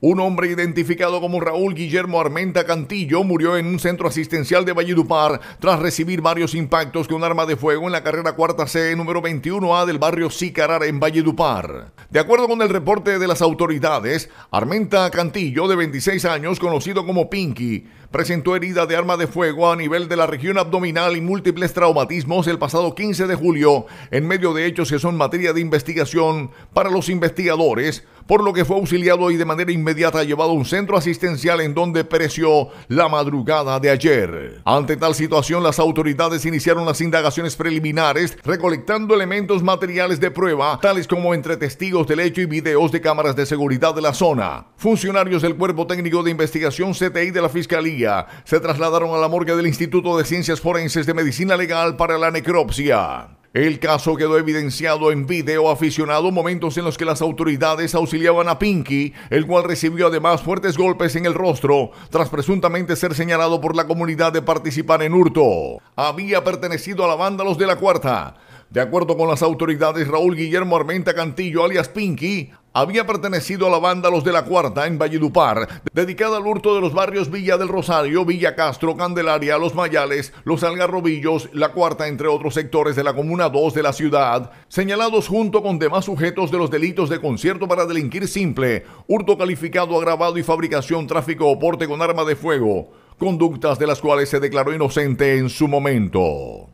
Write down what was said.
Un hombre identificado como Raúl Guillermo Armenta Cantillo murió en un centro asistencial de Valledupar tras recibir varios impactos con un arma de fuego en la carrera cuarta C número 21A del barrio Sicarar en Valledupar. De acuerdo con el reporte de las autoridades, Armenta Cantillo, de 26 años, conocido como Pinky, presentó herida de arma de fuego a nivel de la región abdominal y múltiples traumatismos el pasado 15 de julio, en medio de hechos que son materia de investigación para los investigadores por lo que fue auxiliado y de manera inmediata llevado a un centro asistencial en donde pereció la madrugada de ayer. Ante tal situación, las autoridades iniciaron las indagaciones preliminares, recolectando elementos materiales de prueba, tales como entre testigos del hecho y videos de cámaras de seguridad de la zona. Funcionarios del Cuerpo Técnico de Investigación CTI de la Fiscalía se trasladaron a la morgue del Instituto de Ciencias Forenses de Medicina Legal para la necropsia. El caso quedó evidenciado en video aficionado, momentos en los que las autoridades auxiliaban a Pinky, el cual recibió además fuertes golpes en el rostro, tras presuntamente ser señalado por la comunidad de participar en hurto. Había pertenecido a la banda Los de la Cuarta, de acuerdo con las autoridades, Raúl Guillermo Armenta Cantillo, alias Pinky, había pertenecido a la banda Los de la Cuarta en Valledupar, dedicada al hurto de los barrios Villa del Rosario, Villa Castro, Candelaria, Los Mayales, Los Algarrobillos, La Cuarta, entre otros sectores de la Comuna 2 de la ciudad, señalados junto con demás sujetos de los delitos de concierto para delinquir simple, hurto calificado agravado y fabricación, tráfico o porte con arma de fuego, conductas de las cuales se declaró inocente en su momento.